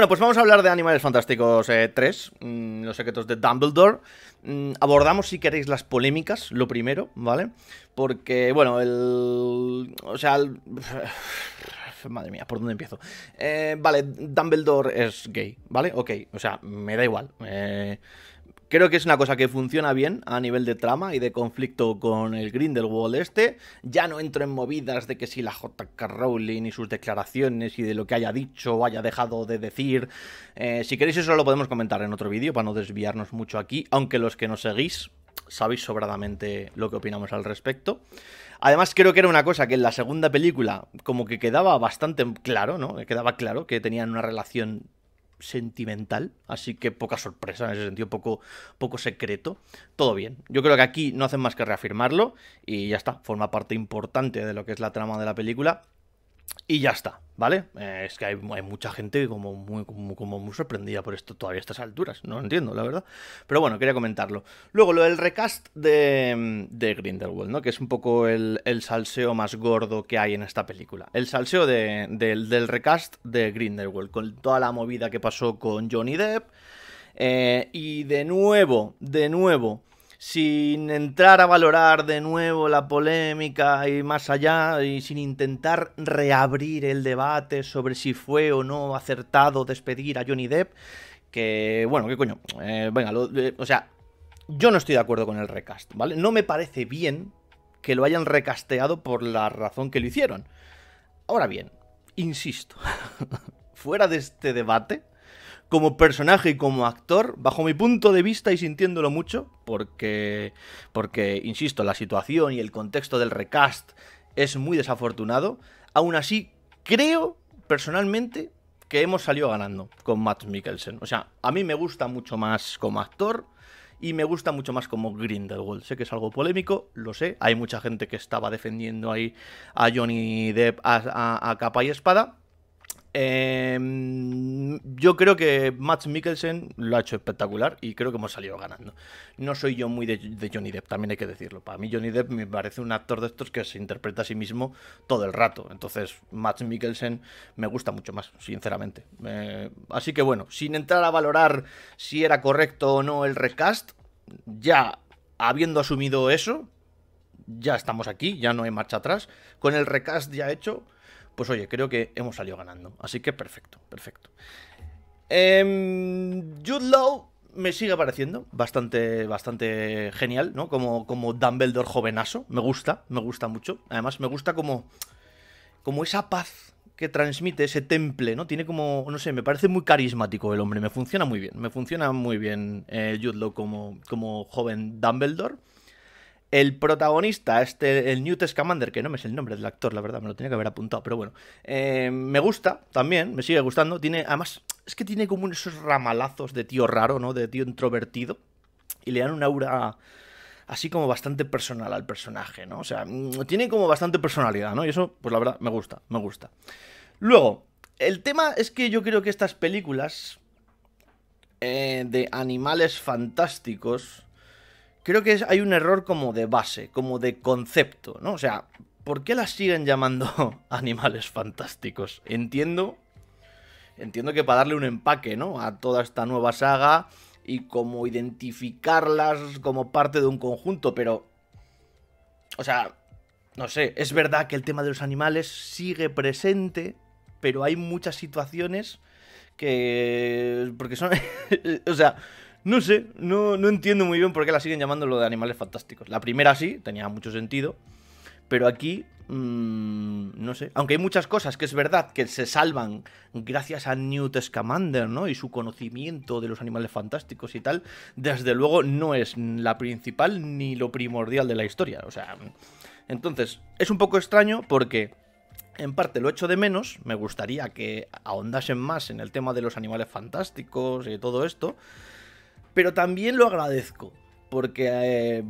Bueno, pues vamos a hablar de Animales Fantásticos 3, eh, mm, Los secretos de Dumbledore. Mm, abordamos, si queréis, las polémicas, lo primero, ¿vale? Porque, bueno, el... O sea, el... Madre mía, ¿por dónde empiezo? Eh, vale, Dumbledore es gay, ¿vale? Ok, o sea, me da igual. Eh... Creo que es una cosa que funciona bien a nivel de trama y de conflicto con el Grindelwald este. Ya no entro en movidas de que si la J.K. Rowling y sus declaraciones y de lo que haya dicho o haya dejado de decir. Eh, si queréis eso lo podemos comentar en otro vídeo para no desviarnos mucho aquí, aunque los que nos seguís sabéis sobradamente lo que opinamos al respecto. Además, creo que era una cosa que en la segunda película como que quedaba bastante claro, ¿no? Quedaba claro que tenían una relación sentimental, así que poca sorpresa en ese sentido, poco, poco secreto. Todo bien. Yo creo que aquí no hacen más que reafirmarlo y ya está, forma parte importante de lo que es la trama de la película y ya está, ¿vale? Eh, es que hay, mucha gente como muy, como, muy sorprendida por esto todavía a estas alturas. No entiendo, la verdad. Pero bueno, quería comentarlo. Luego, lo del recast de, de Grindelwald, ¿no? Que es un poco el, el, salseo más gordo que hay en esta película. El salseo del recast de Grindelwald, con toda la movida que pasó con Johnny Depp. Eh, y de nuevo, de nuevo, sin entrar a valorar de nuevo la polémica y más allá, y sin intentar reabrir el debate sobre si fue o no acertado despedir a Johnny Depp, que, bueno, qué coño, eh, venga, eh, o sea, yo no estoy de acuerdo con el recast, ¿vale? No me parece bien que lo hayan recasteado por la razón que lo hicieron. Ahora bien, insisto, fuera de este debate, como personaje y como actor, bajo mi punto de vista y sintiéndolo mucho, porque, porque, insisto, la situación y el contexto del recast es muy desafortunado, aún así creo personalmente que hemos salido ganando con Matt Mikkelsen. O sea, a mí me gusta mucho más como actor y me gusta mucho más como Grindelwald. Sé que es algo polémico, lo sé, hay mucha gente que estaba defendiendo ahí a Johnny Depp a capa y espada, Em, yo creo que Matt Mikkelsen lo ha hecho espectacular y creo que hemos salido ganando. No soy yo muy de, Johnny Depp, también hay que decirlo. Para mí Johnny Depp me parece un actor de estos que se interpreta a sí mismo todo el rato. Entonces Matt Mikkelsen me gusta mucho más, sinceramente. Eh, así que bueno, sin entrar a valorar si era correcto o no el recast, ya habiendo asumido eso, ya estamos aquí, ya no hay marcha atrás. Con el recast ya hecho pues oye, creo que hemos salido ganando. Así que perfecto, perfecto. Eh, Jude me sigue pareciendo bastante, bastante genial, ¿no? Como, como Dumbledore jovenazo. Me gusta, me gusta mucho. Además, me gusta como, como esa paz que transmite ese temple, ¿no? Tiene como, no sé, me parece muy carismático el hombre, me funciona muy bien, me funciona muy bien eh, Jude como, como joven Dumbledore. El protagonista, este, el Newt Scamander, que no me es el nombre del actor, la verdad, me lo tenía que haber apuntado, pero bueno. Eh, me gusta también, me sigue gustando. Tiene, además, es que tiene como esos ramalazos de tío raro, ¿no? De tío introvertido. Y le dan un aura así como bastante personal al personaje, ¿no? O sea, mm, tiene como bastante personalidad, ¿no? Y eso, pues la verdad, me gusta, me gusta. Luego, el tema es que yo creo que estas películas eh, de animales fantásticos creo que hay un error como de base, como de concepto, ¿no? O sea, ¿por qué las siguen llamando animales fantásticos? Entiendo, entiendo que para darle un empaque, ¿no? A toda esta nueva saga y como identificarlas como parte de un conjunto, pero, o sea, no sé, es verdad que el tema de los animales sigue presente, pero hay muchas situaciones que, porque son, o sea, no sé, no, no entiendo muy bien por qué la siguen llamando lo de animales fantásticos. La primera sí, tenía mucho sentido, pero aquí mm, no sé. Aunque hay muchas cosas que es verdad que se salvan gracias a Newt Scamander, ¿no? Y su conocimiento de los animales fantásticos y tal, desde luego no es la principal ni lo primordial de la historia. O sea, entonces, es un poco extraño porque... En parte lo echo de menos, me gustaría que ahondasen más en el tema de los animales fantásticos y todo esto, pero también lo agradezco, porque eh,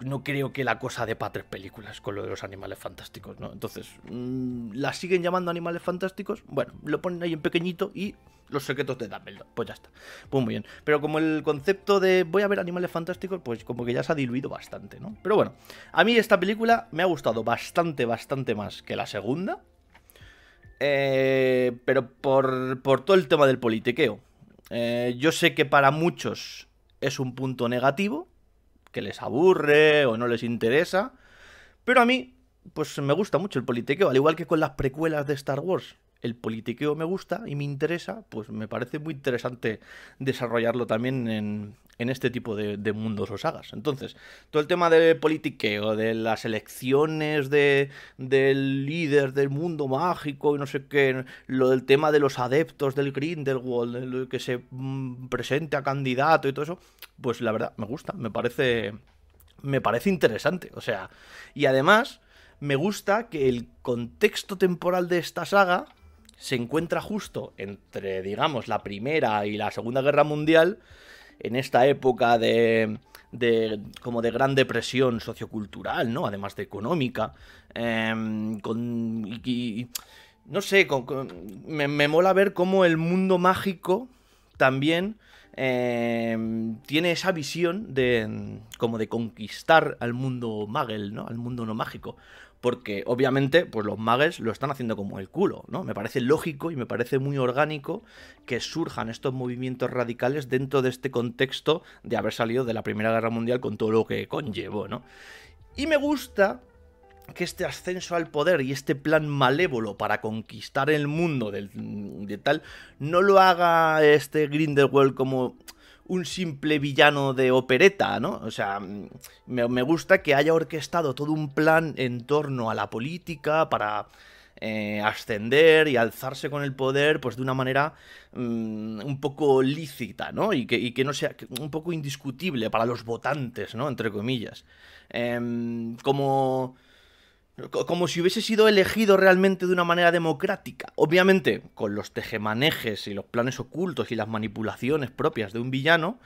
no creo que la cosa de para películas con lo de los animales fantásticos, ¿no? Entonces, mm, ¿la siguen llamando animales fantásticos? Bueno, lo ponen ahí en pequeñito y los secretos de Dumbledore, pues ya está. Pues muy bien. Pero como el concepto de voy a ver animales fantásticos, pues como que ya se ha diluido bastante, ¿no? Pero bueno, a mí esta película me ha gustado bastante, bastante más que la segunda. Eh, pero por, por todo el tema del politiqueo eh, yo sé que para muchos es un punto negativo, que les aburre o no les interesa, pero a mí, pues me gusta mucho el politiqueo, al igual que con las precuelas de Star Wars. El politiqueo me gusta y me interesa, pues me parece muy interesante desarrollarlo también en, en este tipo de, mundos o sagas. Entonces, todo el tema de politiqueo, de las elecciones de, del líder del mundo mágico y no sé qué, lo del tema de los adeptos del Grindelwald, lo que se mm, presente a candidato y todo eso, pues la verdad me gusta, me parece, me parece interesante. O sea, y además me gusta que el contexto temporal de esta saga se encuentra justo entre, digamos, la Primera y la Segunda Guerra Mundial en esta época de, de, como de gran depresión sociocultural, ¿no? Además de económica, em, con, y, no sé, me, mola ver cómo el mundo mágico también em, tiene esa visión de como de conquistar al mundo magel, ¿no? Al mundo no mágico porque obviamente pues los magues lo están haciendo como el culo, ¿no? Me parece lógico y me parece muy orgánico que surjan estos movimientos radicales dentro de este contexto de haber salido de la Primera Guerra Mundial con todo lo que conllevó, ¿no? Y me gusta que este ascenso al poder y este plan malévolo para conquistar el mundo del, de tal no lo haga este Grindelwald como un simple villano de opereta, ¿no? O sea, mm, me, gusta que haya orquestado todo un plan en torno a la política para eh, ascender y alzarse con el poder, pues de una manera mm, un poco lícita, ¿no? Y que, que no sea un poco indiscutible para los votantes, ¿no? Entre comillas. Em, como como si hubiese sido elegido realmente de una manera democrática. Obviamente, con los tejemanejes y los planes ocultos y las manipulaciones propias de un villano,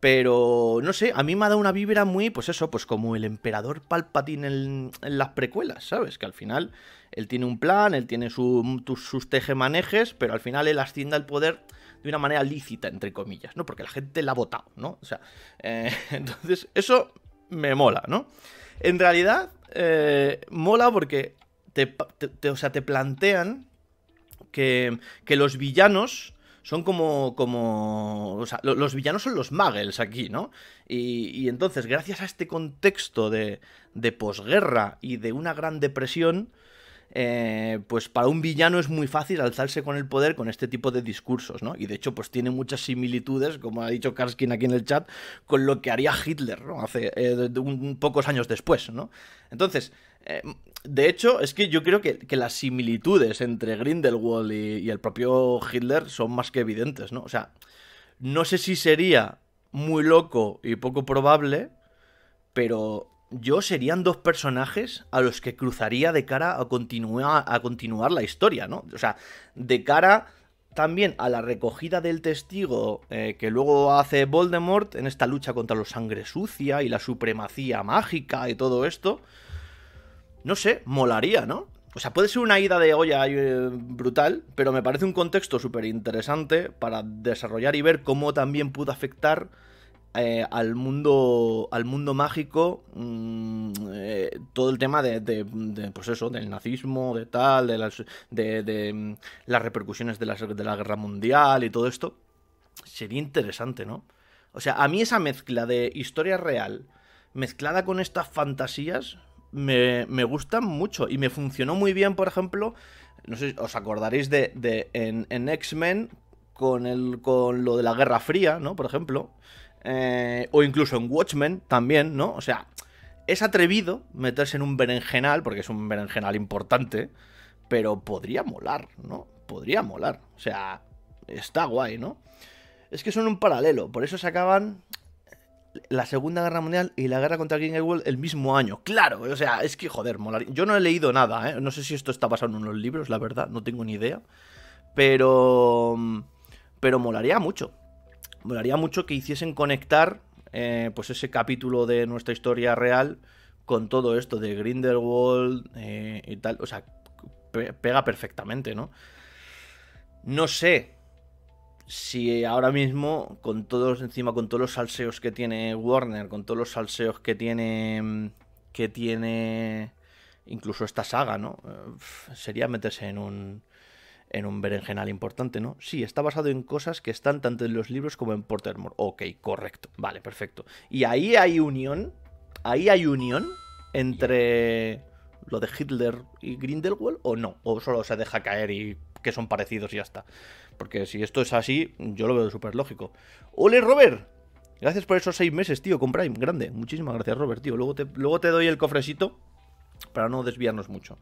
pero no sé, a mí me ha dado una vibra muy, pues eso, pues como el emperador Palpatine en, las precuelas, ¿sabes? Que al final él tiene un plan, él tiene sus tejemanejes, pero al final él asciende al poder de una manera lícita, entre comillas, ¿no? Porque la gente la ha votado, ¿no? O sea, eh, entonces eso me mola, ¿no? En realidad, eh, mola porque te, plantean que, que los villanos son como. como. O sea, los villanos son los muggles aquí, ¿no? Y, y entonces, gracias a este contexto de, de posguerra y de una gran depresión, eh, pues para un villano es muy fácil alzarse con el poder con este tipo de discursos, ¿no? Y de hecho, pues tiene muchas similitudes, como ha dicho Karskin aquí en el chat, con lo que haría Hitler, ¿no? Hace eh, un, pocos años después, ¿no? Entonces, eh, de hecho, es que yo creo que, las similitudes entre Grindelwald y el propio Hitler son más que evidentes, ¿no? O sea, no sé si sería muy loco y poco probable, pero yo serían dos personajes a los que cruzaría de cara a, continuar, a continuar la historia, ¿no? O sea, de cara también a la recogida del testigo eh, que luego hace Voldemort en esta lucha contra la sangre sucia y la supremacía mágica y todo esto. No sé, molaría, ¿no? O sea, puede ser una ida de olla eh, brutal, pero me parece un contexto súper interesante para desarrollar y ver cómo también pudo afectar eh, al mundo al mundo mágico mm, eh, todo el tema de, pues del nazismo de tal de las mm, las repercusiones de la, guerra mundial y todo esto sería interesante no o sea a mí esa mezcla de historia real mezclada con estas fantasías me, gusta mucho y me funcionó muy bien por ejemplo no sé si os acordaréis de, en, X-Men con el con lo de la Guerra Fría no por ejemplo eh, o incluso en Watchmen también, ¿no? O sea, es atrevido meterse en un berenjenal, porque es un berenjenal importante, pero podría molar, ¿no? Podría molar. O sea, está guay, ¿no? Es que son un paralelo, por eso se acaban eh, la Segunda Guerra Mundial y la guerra contra King World el mismo año. Claro, o sea, es que joder, molaría, Yo no he leído nada, ¿eh? No sé si esto está pasando en los libros, la verdad, no tengo ni idea. Pero... Pero molaría mucho. Me molaría mucho que hiciesen conectar eh, pues ese capítulo de nuestra historia real con todo esto de Grindelwald eh, y tal. O sea, pega perfectamente, ¿no? No sé si ahora mismo, con todos, encima con todos los salseos que tiene Warner, con todos los salseos que tiene. que tiene. incluso esta saga, ¿no? Eh, sería meterse en un en un berenjenal importante, ¿no? Sí, está basado en cosas que están tanto en los libros como en Pottermore. Ok, correcto. Vale, perfecto. Y ahí hay unión. Ahí hay unión entre lo de Hitler y Grindelwald o no. O solo se deja caer y que son parecidos y ya está. Porque si esto es así, yo lo veo súper lógico. ¡Ole, Robert! Gracias por esos seis meses, tío, con Prime. Grande. Muchísimas gracias, Robert, tío. Luego te, luego te doy el cofrecito para no desviarnos mucho.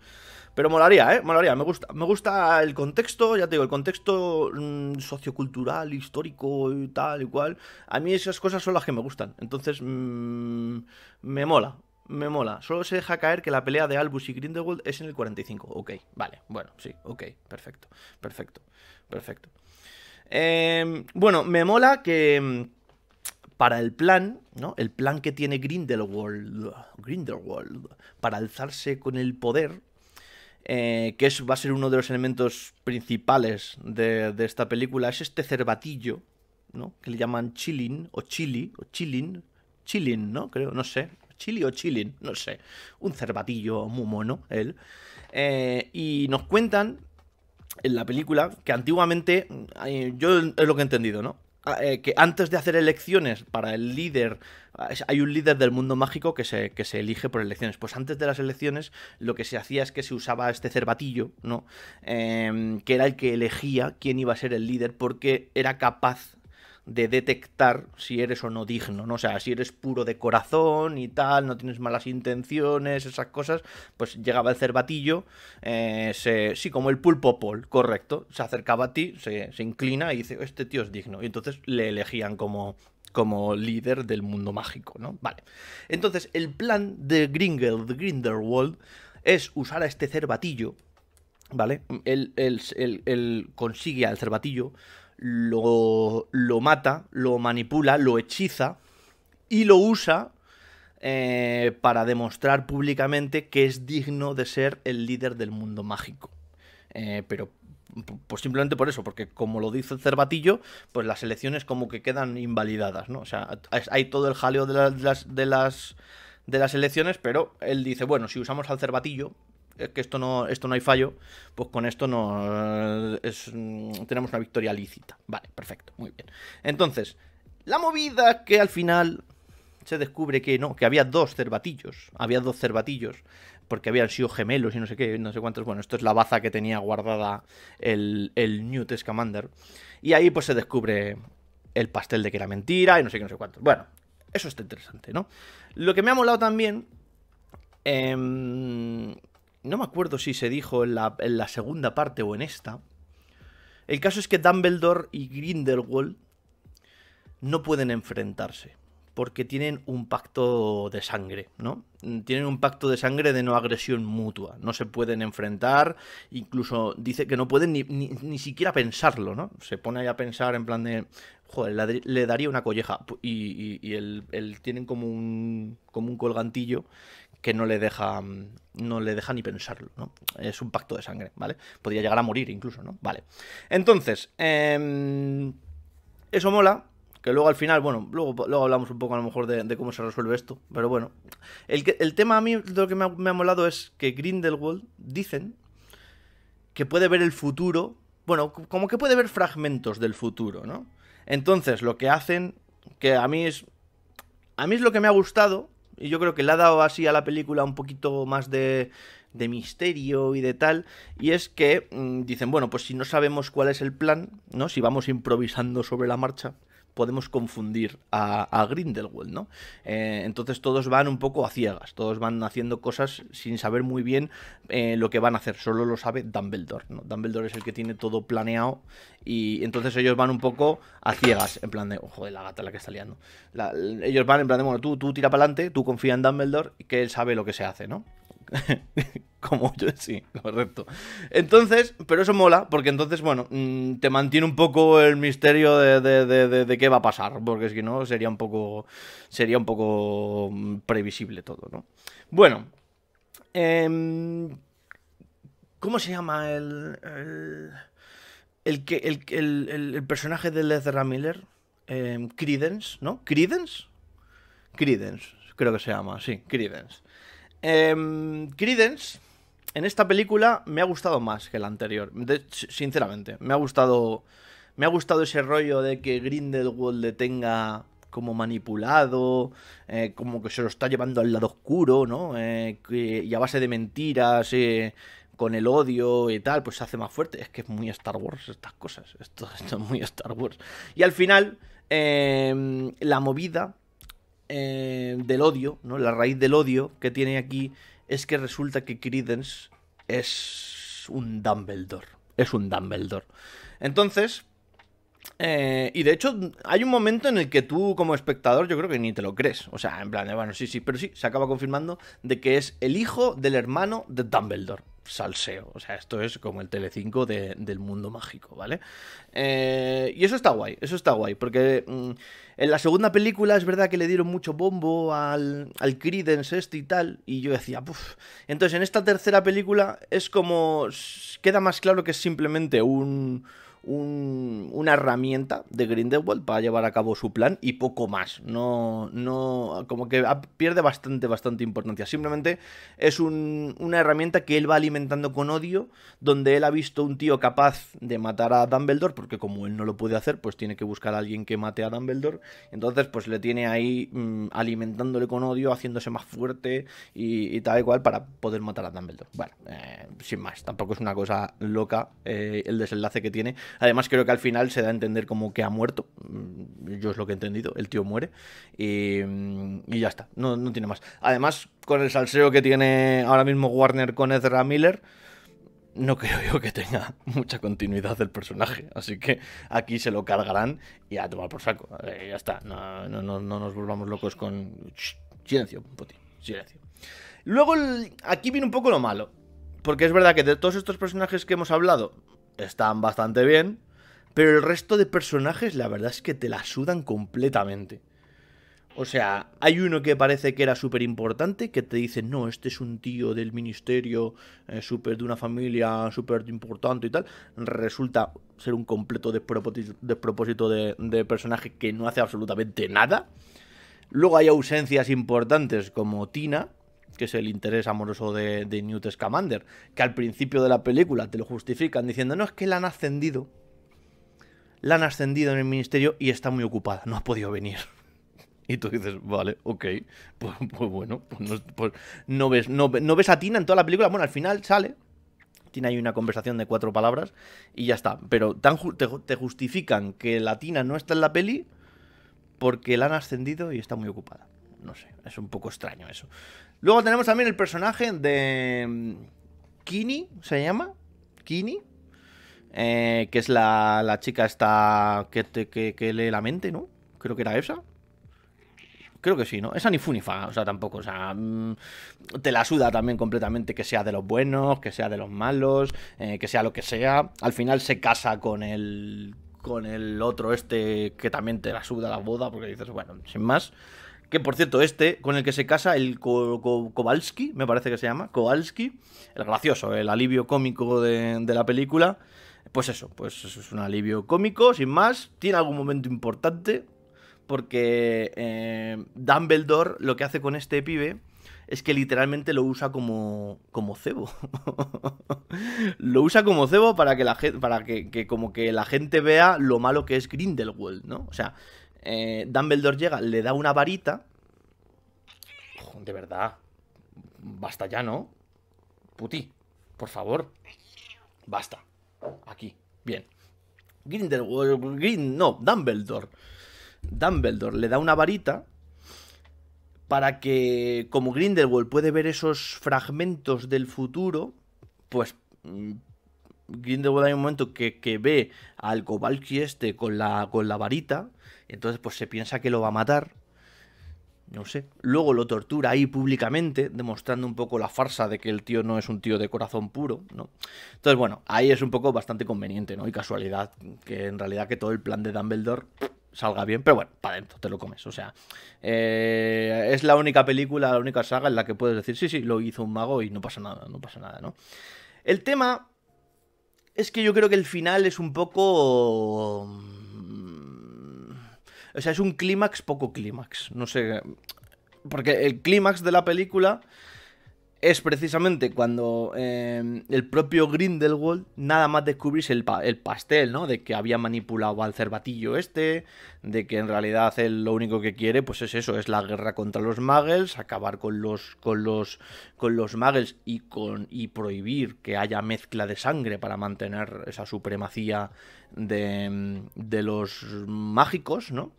Pero molaría, ¿eh? Molaría, me gusta, me gusta el contexto, ya te digo, el contexto mm, sociocultural, histórico y tal y cual. A mí esas cosas son las que me gustan, entonces mm, me mola, me mola. Solo se deja caer que la pelea de Albus y Grindelwald es en el 45. Ok, vale, bueno, sí, ok, perfecto, perfecto, perfecto. Em, bueno, me mola que mm, para el plan, ¿no? El plan que tiene Grindelwald, Grindelwald para alzarse con el poder, eh, que es, va a ser uno de los elementos principales de, esta película, es este cervatillo, ¿no? Que le llaman Chilin o Chili o Chilin, Chilin, ¿no? Creo, no sé. Chili o Chilin, no sé. Un cervatillo muy mono, él. Eh, y nos cuentan en la película que antiguamente, eh, yo es lo que he entendido, ¿no? Ah, eh, que antes de hacer elecciones para el líder, ah, hay un líder del mundo mágico que se, se elige por elecciones. Pues antes de las elecciones lo que se hacía es que se usaba este cervatillo, ¿no? Em, que era el que elegía quién iba a ser el líder porque era capaz de detectar si eres o no digno, ¿no? O sea, si eres puro de corazón y tal, no tienes malas intenciones, esas cosas, pues llegaba el cerbatillo eh, sí, como el pulpo pol correcto, se acercaba a ti, se, inclina y dice, este tío es digno. Y entonces le elegían como, como líder del mundo mágico, ¿no? Vale. Entonces, el plan de Gringel, de Grindelwald, es usar a este cerbatillo ¿vale? Él, él consigue al cervatillo lo, lo mata, lo manipula, lo hechiza y lo usa eh, para demostrar públicamente que es digno de ser el líder del mundo mágico. Eh, pero pues simplemente por eso, porque como lo dice el Cervatillo, pues las elecciones como que quedan invalidadas, ¿no? O sea, hay todo el jaleo de las, de las, de las, elecciones, pero él dice, bueno, si usamos al Cervatillo, eh, que esto no, esto no hay fallo, pues con esto no eh, mm, tenemos una victoria lícita. Vale, perfecto, muy bien. Entonces, la movida que al final se descubre que no, que había dos cervatillos, había dos cerbatillos porque habían sido gemelos y no sé qué, no sé cuántos. Bueno, esto es la baza que tenía guardada el, el Newt Scamander. Y ahí pues se descubre el pastel de que era mentira y no sé qué, no sé cuántos. Bueno, eso está interesante, ¿no? Lo que me ha molado también... Eh, no me acuerdo si se dijo en la, segunda parte o en esta. El caso es que Dumbledore y Grindelwald no pueden enfrentarse porque tienen un pacto de sangre, ¿no? Tienen un pacto de sangre de no agresión mutua, no se pueden enfrentar, incluso dice que no pueden ni, siquiera pensarlo, ¿no? Se pone ahí a pensar en plan de, joder, le daría una colleja y, y, y tienen como un, como un colgantillo que no le deja mm, no le deja ni pensarlo, ¿no? Es un pacto de sangre, ¿vale? Podría llegar a morir incluso, ¿no? Vale. Entonces, em, eso mola, que luego al final, bueno, luego, hablamos un poco a lo mejor de, cómo se resuelve esto, pero bueno. El, tema a mí lo que me me ha, molado es que Grindelwald dicen que puede ver el futuro, bueno, como que puede ver fragmentos del futuro, ¿no? Entonces, lo que hacen, que a mí es... A mí es lo que me ha gustado, y yo creo que le ha dado así a la película un poquito más de, misterio y de tal. Y es que mm, dicen, bueno, pues si no sabemos cuál es el plan, ¿no? Si vamos improvisando sobre la marcha, podemos confundir a, Grindelwald, ¿no? Eh, entonces todos van un poco a ciegas, todos van haciendo cosas sin saber muy bien eh, lo que van a hacer, solo lo sabe Dumbledore, ¿no? Dumbledore es el que tiene todo planeado y entonces ellos van un poco a ciegas, en plan de, ojo de la gata la que está liando. ellos van en plan de, bueno, tú, tú tira para adelante, tú confía en Dumbledore, que él sabe lo que se hace, ¿no? como yo, sí, correcto. Entonces, pero eso mola, porque entonces, bueno, mm, te mantiene un poco el misterio de, de, qué va a pasar, porque si no, sería un poco, sería un poco mm, previsible todo, ¿no? Bueno, em, ¿cómo se llama el, el, el, personaje de Ezra Miller? Eh, ¿no? Credence? Credence, creo que se llama, sí, Credence. Eh, Credence en esta película me ha gustado más que la anterior. sinceramente, me ha gustado. Me ha gustado ese rollo de que Grindelwald le tenga como manipulado, eh, como que se lo está llevando al lado oscuro, ¿no? Eh, y a base de mentiras, eh, con el odio y tal, pues se hace más fuerte. Es que es muy Star Wars estas cosas. Esto, esto es muy Star Wars. Y al final, em, la movida del odio, ¿no? La raíz del odio que tiene aquí es que resulta que Credence es un Dumbledore. Es un Dumbledore. Entonces, eh, y de hecho, hay un momento en el que tú, como espectador, yo creo que ni te lo crees. O sea, en plan, bueno, sí, sí, pero sí, se acaba confirmando de que es el hijo del hermano de Dumbledore. Salseo. O sea, esto es como el Telecinco de, del mundo mágico, ¿vale? Eh, y eso está guay, eso está guay, porque mm, en la segunda película es verdad que le dieron mucho bombo al, al Credence este y tal, y yo decía, puff. Entonces, en esta tercera película es como. queda más claro que es simplemente un una herramienta de Grindelwald para llevar a cabo su plan y poco más. No, no, como que pierde bastante, bastante importancia. Simplemente es una herramienta que él va alimentando con odio, donde él ha visto un tío capaz de matar a Dumbledore, porque como él no lo puede hacer, pues tiene que buscar a alguien que mate a Dumbledore. Entonces, pues le tiene ahí mm, alimentándole con odio, haciéndose más fuerte y, tal y cual para poder matar a Dumbledore. Bueno, eh, sin más, tampoco es una cosa loca eh, el desenlace que tiene, Además, creo que al final se da a entender como que ha muerto. Mm, yo es lo que he entendido, el tío muere. Y, mm, ya está, no, tiene más. Además, con el salseo que tiene ahora mismo Warner con Ezra Miller no creo yo que tenga mucha continuidad del personaje. Así que aquí se lo cargarán y a tomar por saco. Eh, ya está. No, nos volvamos locos con. silencio, silencio. Luego, aquí viene un poco lo malo. Porque es verdad que de todos estos personajes que hemos hablado, están bastante bien, pero el resto de personajes la verdad es que te la sudan completamente. O sea, hay uno que parece que era súper importante, que te dice, no, este es un tío del ministerio, eh, súper de una familia, súper importante y tal. Resulta ser un completo despropósito de, personaje que no hace absolutamente nada. Luego hay ausencias importantes como Tina, que es el interés amoroso de, Newt Scamander, que al principio de la película te lo justifican diciendo, no, es que la han ascendido, la han ascendido en el ministerio y está muy ocupada, no ha podido venir. Y tú dices, vale, ok, pues, pues bueno, pues no, pues ves, no, ves a Tina en toda la película. Bueno, al final sale, Tiene ahí una conversación de cuatro palabras y ya está. Pero te, te, justifican que la Tina no está en la peli porque la han ascendido y está muy ocupada. No sé, es un poco extraño eso. Luego tenemos también el personaje de mm, Kini, se llama. Kini. Eh, que es la, la chica esta que, te, que, lee la mente, ¿no? Creo que era esa. Creo que sí, ¿no? Esa ni funifa, o sea, tampoco, o sea, mm, te la suda también completamente que sea de los buenos, que sea de los malos, eh, que sea lo que sea. Al final se casa con el con el otro este que también te la suda la boda porque dices, bueno, sin más. Que por cierto, este con el que se casa, el Kowalski, me parece que se llama, Kowalski, el gracioso, el alivio cómico de, la película. Pues eso, pues eso es un alivio cómico, sin más. Tiene algún momento importante, porque eh, Dumbledore lo que hace con este pibe es que literalmente lo usa como, como cebo. lo usa como cebo para que la gente, para como que la gente vea lo malo que es Grindelwald, ¿no? O sea, eh, Dumbledore llega, le da una varita. de verdad. Basta ya, ¿no? Putí, por favor. Basta. Aquí. Bien. Grindelwald. no, Dumbledore. Dumbledore le da una varita para que, como Grindelwald puede ver esos fragmentos del futuro, pues mm, Grindelwald hay un momento que, ve al Kobalki este con la, con la varita entonces, pues se piensa que lo va a matar. No sé. Luego lo tortura ahí públicamente, demostrando un poco la farsa de que el tío no es un tío de corazón puro, ¿no? Entonces, bueno, ahí es un poco bastante conveniente, ¿no? Y casualidad que en realidad que todo el plan de Dumbledore salga bien, pero bueno, para adentro, te lo comes. O sea, eh, es la única película, la única saga en la que puedes decir, sí, sí, lo hizo un mago y no pasa nada, no pasa nada, ¿no? El tema es que yo creo que el final es un poco o sea, es un clímax poco clímax. No sé. Porque el clímax de la película es precisamente cuando eh, el propio Grindelwald nada más descubrirse el, pastel, ¿no? De que había manipulado al cerbatillo este, de que en realidad él lo único que quiere, pues es eso, es la guerra contra los muggles, acabar con los, con los, con los muggles y, con, y prohibir que haya mezcla de sangre para mantener esa supremacía de, de los mágicos, ¿no?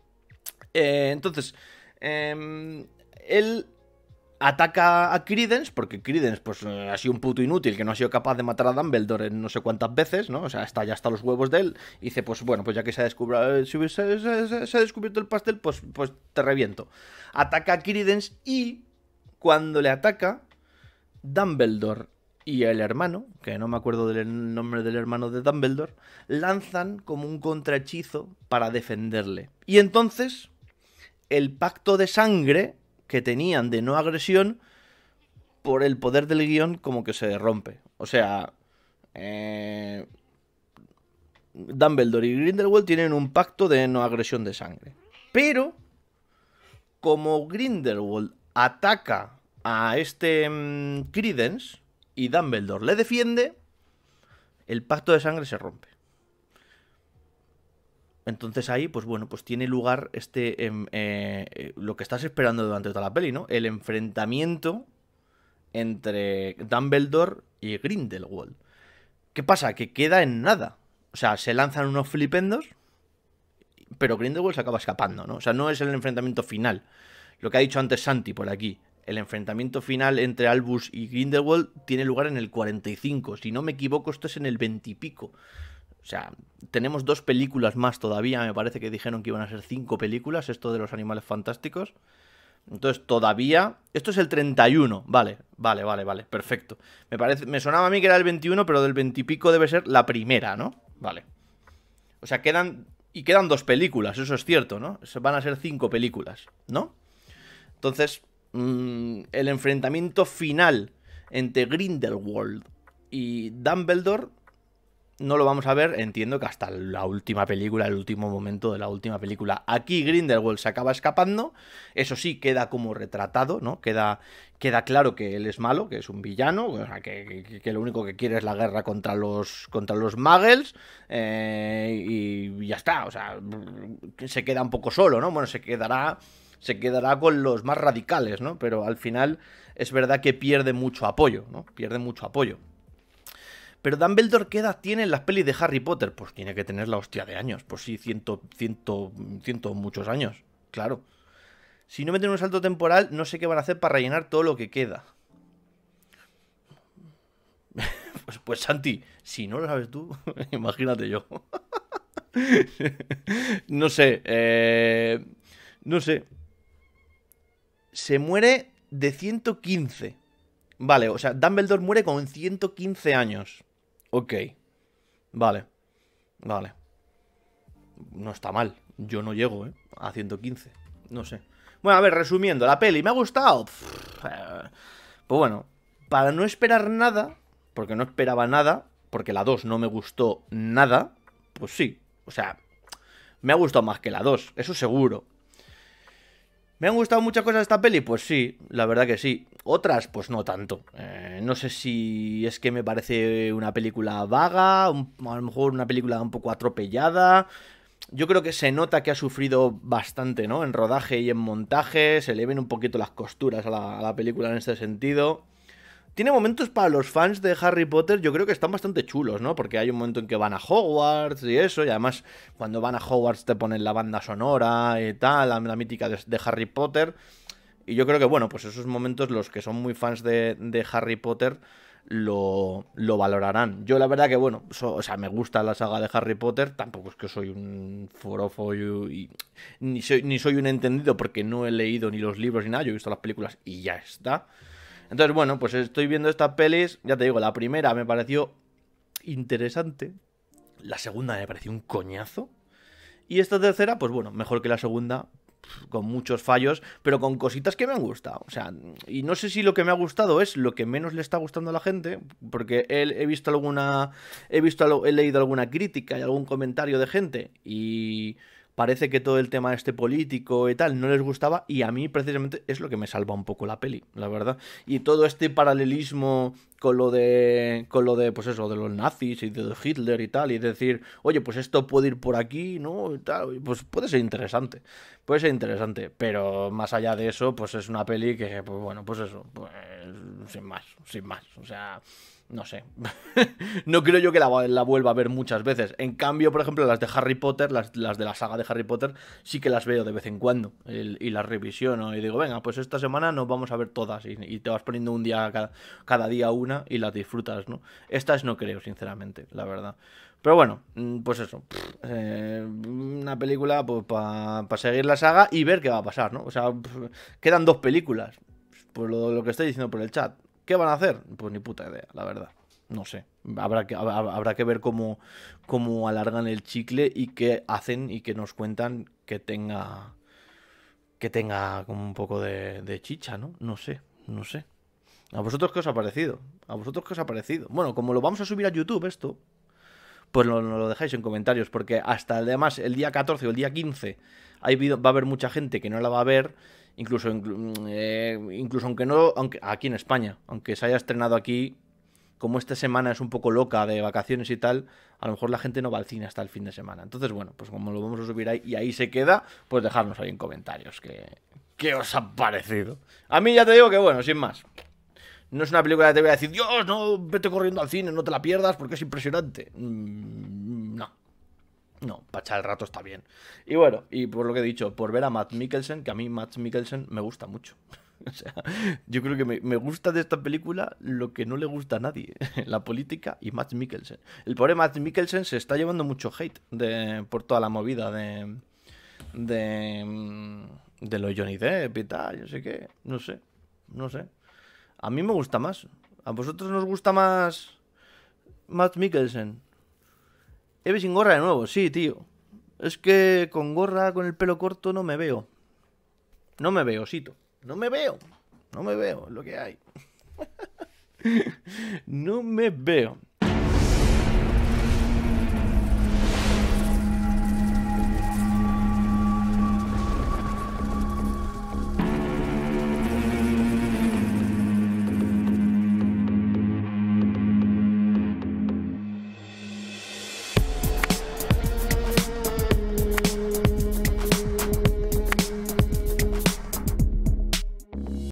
Eh, entonces, em, él ataca a Credence, porque Credence pues, ha sido un puto inútil que no ha sido capaz de matar a Dumbledore en no sé cuántas veces, ¿no? O sea, está ya hasta los huevos de él. Y dice, pues bueno, pues ya que se ha descubierto, eh, descubierto el pastel, pues, pues te reviento. Ataca a Credence y cuando le ataca, Dumbledore y el hermano, que no me acuerdo del nombre del hermano de Dumbledore, lanzan como un contrahechizo para defenderle. Y entonces el pacto de sangre que tenían de no agresión por el poder del guión como que se rompe. O sea, eh, Dumbledore y Grindelwald tienen un pacto de no agresión de sangre. Pero, como Grindelwald ataca a este mm, Credence y Dumbledore le defiende, el pacto de sangre se rompe. Entonces ahí, pues bueno, pues tiene lugar este. Em, eh, eh, lo que estás esperando durante toda la peli, ¿no? El enfrentamiento entre Dumbledore y Grindelwald. ¿Qué pasa? Que queda en nada. O sea, se lanzan unos flipendos, pero Grindelwald se acaba escapando, ¿no? O sea, no es el enfrentamiento final. Lo que ha dicho antes Santi por aquí. El enfrentamiento final entre Albus y Grindelwald tiene lugar en el 45. Si no me equivoco, esto es en el 20 y pico. O sea, tenemos dos películas más todavía, me parece que dijeron que iban a ser cinco películas, esto de los animales fantásticos. Entonces, todavía. Esto es el 31. Vale, vale, vale, vale. Perfecto. Me parece. Me sonaba a mí que era el 21, pero del 20 y pico debe ser la primera, ¿no? Vale. O sea, quedan. Y quedan dos películas, eso es cierto, ¿no? Van a ser cinco películas, ¿no? Entonces, mm, el enfrentamiento final entre Grindelwald y Dumbledore no lo vamos a ver, entiendo que hasta la última película, el último momento de la última película. Aquí Grindelwald se acaba escapando, eso sí, queda como retratado, ¿no? Queda, queda claro que él es malo, que es un villano, que, lo único que quiere es la guerra contra los, contra los muggles, eh, y ya está, o sea, se queda un poco solo, ¿no? Bueno, se quedará se quedará con los más radicales, ¿no? Pero al final es verdad que pierde mucho apoyo, ¿no? Pierde mucho apoyo. Pero Dumbledore, ¿qué edad tiene en las pelis de Harry Potter? Pues tiene que tener la hostia de años. Pues sí, ciento, ciento, ciento muchos años. Claro. Si no meten un salto temporal, no sé qué van a hacer para rellenar todo lo que queda. Pues, pues, Santi, si no lo sabes tú, imagínate yo. no sé, eh, no sé. Se muere de 115. Vale, o sea, Dumbledore muere con 115 años. Ok. Vale. Vale. No está mal. Yo no llego, ¿eh? A 115. No sé. Bueno, a ver, resumiendo. La peli, ¿me ha gustado? Eh, pues bueno, para no esperar nada, porque no esperaba nada, porque la 2 no me gustó nada, pues sí. O sea, me ha gustado más que la 2, eso seguro. ¿Me han gustado muchas cosas de esta peli? Pues sí, la verdad que sí. Otras, pues no tanto. Eh, no sé si es que me parece una película vaga, a lo mejor una película un poco atropellada. Yo creo que se nota que ha sufrido bastante, ¿no? En rodaje y en montaje, se le ven un poquito las costuras a la película en este sentido. Tiene momentos para los fans de Harry Potter, yo creo que están bastante chulos, ¿no? Porque hay un momento en que van a Hogwarts y eso, y además cuando van a Hogwarts te ponen la banda sonora y tal, la, mítica de, Harry Potter. Y yo creo que, bueno, pues esos momentos los que son muy fans de, Harry Potter lo, lo, valorarán. Yo la verdad que, bueno, o sea, me gusta la saga de Harry Potter, tampoco es que soy un forofo y, ni, soy, ni soy un entendido porque no he leído ni los libros ni nada, yo he visto las películas y ya está. Entonces, bueno, pues estoy viendo estas pelis, ya te digo, la primera me pareció interesante, la segunda me pareció un coñazo, y esta tercera, pues bueno, mejor que la segunda, con muchos fallos, pero con cositas que me han gustado. O sea, y no sé si lo que me ha gustado es lo que menos le está gustando a la gente, porque he, visto alguna, he visto, he leído alguna crítica y algún comentario de gente y parece que todo el tema este político y tal no les gustaba y a mí precisamente es lo que me salva un poco la peli, la verdad. Y todo este paralelismo con lo de con lo de pues eso, de los nazis y de Hitler y tal y decir, "Oye, pues esto puede ir por aquí, ¿no?" pues puede ser interesante. Puede ser interesante, pero más allá de eso, pues es una peli que pues bueno, pues eso, pues sin más, sin más. O sea, no sé. no creo yo que la, vuelva a ver muchas veces. En cambio, por ejemplo, las de Harry Potter, las, de la saga de Harry Potter, sí que las veo de vez en cuando y las revisiono. Y digo, venga, pues esta semana nos vamos a ver todas y, te vas poniendo un día cada, día una y las disfrutas, ¿no? Estas no creo, sinceramente, la verdad. Pero bueno, mm, pues eso. Eh, una película pues, para seguir la saga y ver qué va a pasar, ¿no? O sea, quedan dos películas por lo, que estáis diciendo por el chat. ¿Qué van a hacer? Pues ni puta idea, la verdad. No sé. Habrá que, habrá que ver cómo, cómo alargan el chicle y qué hacen y qué nos cuentan que tenga. Que tenga como un poco de, chicha, ¿no? No sé, no sé. ¿A vosotros qué os ha parecido? ¿A vosotros qué os ha parecido? Bueno, como lo vamos a subir a YouTube esto, pues no lo, dejáis en comentarios, porque hasta además el día 14 o el día 15 va a haber mucha gente que no la va a ver incluso, mm, eh, incluso aunque no, aunque, aquí en España, aunque se haya estrenado aquí, como esta semana es un poco loca de vacaciones y tal, a lo mejor la gente no va al cine hasta el fin de semana. Entonces, bueno, pues como lo vamos a subir ahí y ahí se queda, pues dejarnos ahí en comentarios que, qué os ha parecido. A mí ya te digo que, bueno, sin más. No es una película que te voy a decir, Dios, no, vete corriendo al cine, no te la pierdas porque es impresionante. Mm, no, para echar el rato está bien. Y bueno, y por lo que he dicho, por ver a Matt Mikkelsen, que a mí Matt Mikkelsen me gusta mucho. O sea, yo creo que me, gusta de esta película lo que no le gusta a nadie, la política y Matt Mikkelsen. El pobre Matt Mikkelsen se está llevando mucho hate de, por toda la movida de, de, mm, de los Johnny Depp y tal, yo sé qué, no sé, no sé. A mí me gusta más. ¿A vosotros nos gusta más Matt Mikkelsen? Eve sin gorra de nuevo, sí, tío. Es que con gorra, con el pelo corto, no me veo. No me veo, Sito. No me veo. No me veo, lo que hay. no me veo.